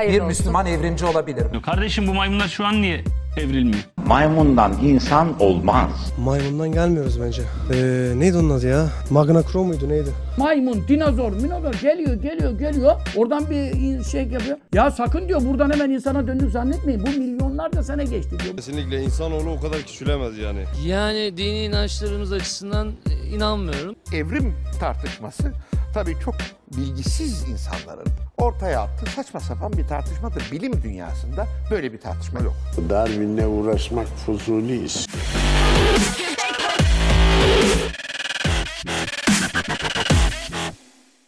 Hayırlı bir olsun. Müslüman evrimci olabilir mi? Kardeşim bu maymunlar şu an niye evrilmiyor? Maymundan insan olmaz. Maymundan gelmiyoruz bence. Ee, neydi onun adı ya? Magna Cro muydu neydi? Maymun, dinozor, minozor geliyor, geliyor, geliyor. Oradan bir şey yapıyor. Ya sakın diyor buradan hemen insana döndük zannetmeyin. Bu milyonlarca sene geçti diyor. Kesinlikle insanoğlu o kadar küçülemez yani. Yani dini inançlarımız açısından e, inanmıyorum. Evrim tartışması tabii çok bilgisiz insanların ortaya attığı saçma sapan bir tartışmadır. Bilim dünyasında böyle bir tartışma yok. Darwin'le uğraşmak fuzuli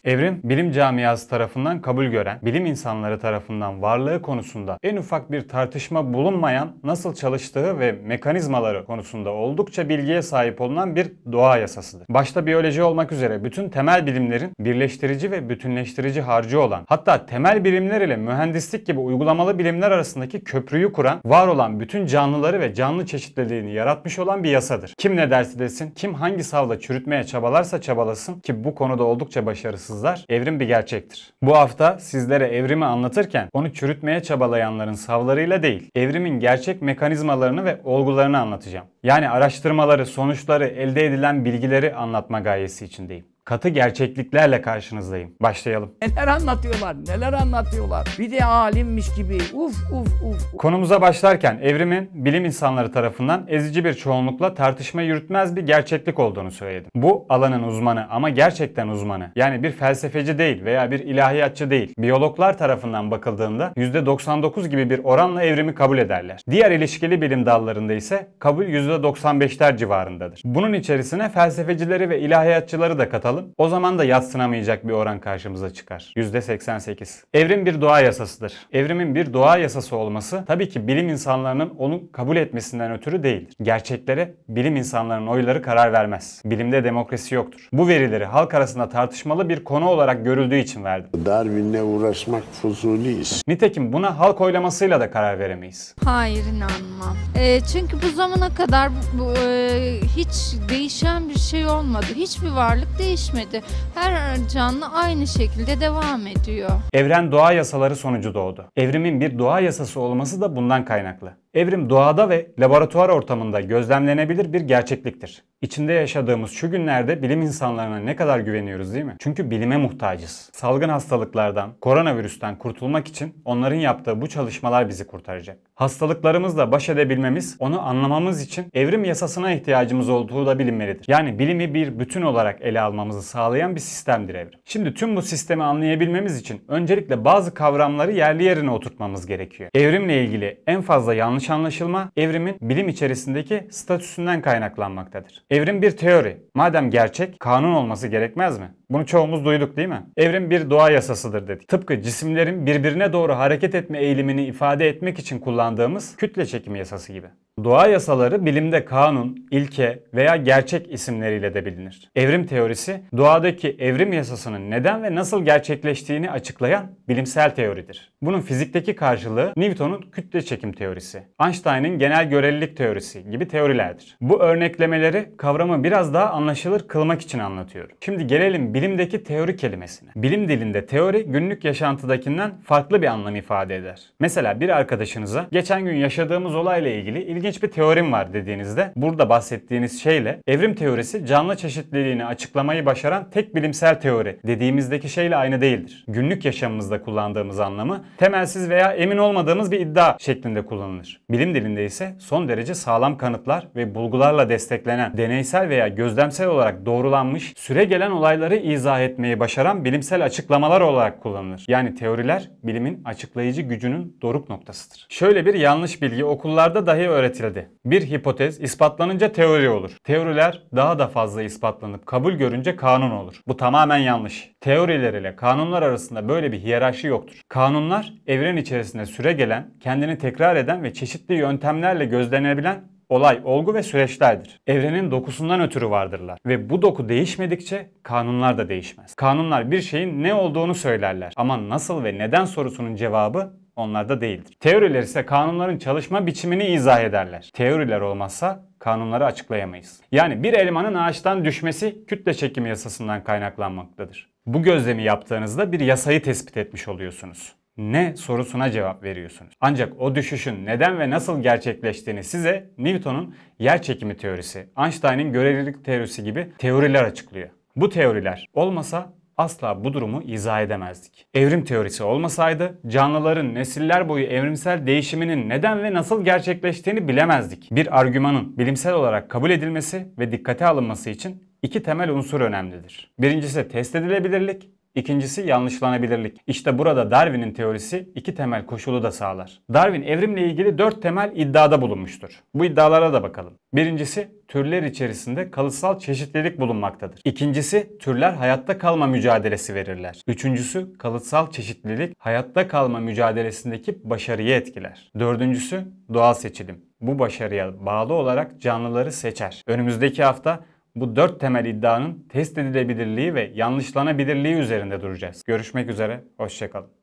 Evrim, bilim camiası tarafından kabul gören, bilim insanları tarafından varlığı konusunda en ufak bir tartışma bulunmayan, nasıl çalıştığı ve mekanizmaları konusunda oldukça bilgiye sahip olunan bir doğa yasasıdır. Başta biyoloji olmak üzere bütün temel bilimlerin birleştirici ve bütünleştirici harcı olan, hatta temel bilimler ile mühendislik gibi uygulamalı bilimler arasındaki köprüyü kuran, var olan bütün canlıları ve canlı çeşitliliğini yaratmış olan bir yasadır. Kim ne dersi desin, kim hangi savla çürütmeye çabalarsa çabalasın ki bu konuda oldukça başarısız akılsızlar evrim bir gerçektir. Bu hafta sizlere evrimi anlatırken onu çürütmeye çabalayanların savlarıyla değil, evrimin gerçek mekanizmalarını ve olgularını anlatacağım. Yani araştırmaları, sonuçları, elde edilen bilgileri anlatma gayesi içindeyim katı gerçekliklerle karşınızdayım. Başlayalım. Neler anlatıyorlar, neler anlatıyorlar. Bir de alimmiş gibi uf uf uf. Konumuza başlarken evrimin bilim insanları tarafından ezici bir çoğunlukla tartışma yürütmez bir gerçeklik olduğunu söyledim. Bu alanın uzmanı ama gerçekten uzmanı. Yani bir felsefeci değil veya bir ilahiyatçı değil. Biyologlar tarafından bakıldığında %99 gibi bir oranla evrimi kabul ederler. Diğer ilişkili bilim dallarında ise kabul %95'ler civarındadır. Bunun içerisine felsefecileri ve ilahiyatçıları da katalım alalım. O zaman da yatsınamayacak bir oran karşımıza çıkar. %88. Evrim bir doğa yasasıdır. Evrimin bir doğa yasası olması tabii ki bilim insanlarının onu kabul etmesinden ötürü değildir. Gerçeklere bilim insanlarının oyları karar vermez. Bilimde demokrasi yoktur. Bu verileri halk arasında tartışmalı bir konu olarak görüldüğü için verdim. Darwin'le uğraşmak fuzuli iş. Nitekim buna halk oylamasıyla da karar veremeyiz. Hayır inanmam. E, çünkü bu zamana kadar bu, e, hiç değişen bir şey olmadı. Hiçbir varlık değişmedi değişmedi. Her canlı aynı şekilde devam ediyor. Evren doğa yasaları sonucu doğdu. Evrimin bir doğa yasası olması da bundan kaynaklı. Evrim doğada ve laboratuvar ortamında gözlemlenebilir bir gerçekliktir. İçinde yaşadığımız şu günlerde bilim insanlarına ne kadar güveniyoruz değil mi? Çünkü bilime muhtacız. Salgın hastalıklardan, koronavirüsten kurtulmak için onların yaptığı bu çalışmalar bizi kurtaracak. Hastalıklarımızla baş edebilmemiz, onu anlamamız için evrim yasasına ihtiyacımız olduğu da bilinmelidir. Yani bilimi bir bütün olarak ele almamızı sağlayan bir sistemdir evrim. Şimdi tüm bu sistemi anlayabilmemiz için öncelikle bazı kavramları yerli yerine oturtmamız gerekiyor. Evrimle ilgili en fazla yanlış yanlış anlaşılma evrimin bilim içerisindeki statüsünden kaynaklanmaktadır. Evrim bir teori. Madem gerçek, kanun olması gerekmez mi? Bunu çoğumuz duyduk değil mi? Evrim bir doğa yasasıdır dedik. Tıpkı cisimlerin birbirine doğru hareket etme eğilimini ifade etmek için kullandığımız kütle çekimi yasası gibi. Doğa yasaları bilimde kanun, ilke veya gerçek isimleriyle de bilinir. Evrim teorisi doğadaki evrim yasasının neden ve nasıl gerçekleştiğini açıklayan bilimsel teoridir. Bunun fizikteki karşılığı Newton'un kütle çekim teorisi, Einstein'ın genel görelilik teorisi gibi teorilerdir. Bu örneklemeleri kavramı biraz daha anlaşılır kılmak için anlatıyorum. Şimdi gelelim bilim bilimdeki teori kelimesini. Bilim dilinde teori günlük yaşantıdakinden farklı bir anlam ifade eder. Mesela bir arkadaşınıza geçen gün yaşadığımız olayla ilgili ilginç bir teorim var dediğinizde burada bahsettiğiniz şeyle evrim teorisi canlı çeşitliliğini açıklamayı başaran tek bilimsel teori dediğimizdeki şeyle aynı değildir. Günlük yaşamımızda kullandığımız anlamı temelsiz veya emin olmadığımız bir iddia şeklinde kullanılır. Bilim dilinde ise son derece sağlam kanıtlar ve bulgularla desteklenen deneysel veya gözlemsel olarak doğrulanmış süre gelen olayları izah etmeyi başaran bilimsel açıklamalar olarak kullanılır. Yani teoriler bilimin açıklayıcı gücünün doruk noktasıdır. Şöyle bir yanlış bilgi okullarda dahi öğretildi. Bir hipotez ispatlanınca teori olur. Teoriler daha da fazla ispatlanıp kabul görünce kanun olur. Bu tamamen yanlış. Teoriler ile kanunlar arasında böyle bir hiyerarşi yoktur. Kanunlar evren içerisinde süre gelen, kendini tekrar eden ve çeşitli yöntemlerle gözlenebilen olay, olgu ve süreçlerdir. Evrenin dokusundan ötürü vardırlar ve bu doku değişmedikçe kanunlar da değişmez. Kanunlar bir şeyin ne olduğunu söylerler ama nasıl ve neden sorusunun cevabı onlarda değildir. Teoriler ise kanunların çalışma biçimini izah ederler. Teoriler olmazsa kanunları açıklayamayız. Yani bir elmanın ağaçtan düşmesi kütle çekimi yasasından kaynaklanmaktadır. Bu gözlemi yaptığınızda bir yasayı tespit etmiş oluyorsunuz ne sorusuna cevap veriyorsunuz. Ancak o düşüşün neden ve nasıl gerçekleştiğini size Newton'un yer çekimi teorisi, Einstein'in görelilik teorisi gibi teoriler açıklıyor. Bu teoriler olmasa asla bu durumu izah edemezdik. Evrim teorisi olmasaydı canlıların nesiller boyu evrimsel değişiminin neden ve nasıl gerçekleştiğini bilemezdik. Bir argümanın bilimsel olarak kabul edilmesi ve dikkate alınması için iki temel unsur önemlidir. Birincisi test edilebilirlik, İkincisi yanlışlanabilirlik. İşte burada Darwin'in teorisi iki temel koşulu da sağlar. Darwin evrimle ilgili dört temel iddiada bulunmuştur. Bu iddialara da bakalım. Birincisi türler içerisinde kalıtsal çeşitlilik bulunmaktadır. İkincisi türler hayatta kalma mücadelesi verirler. Üçüncüsü kalıtsal çeşitlilik hayatta kalma mücadelesindeki başarıyı etkiler. Dördüncüsü doğal seçilim. Bu başarıya bağlı olarak canlıları seçer. Önümüzdeki hafta bu dört temel iddianın test edilebilirliği ve yanlışlanabilirliği üzerinde duracağız. Görüşmek üzere, hoşçakalın.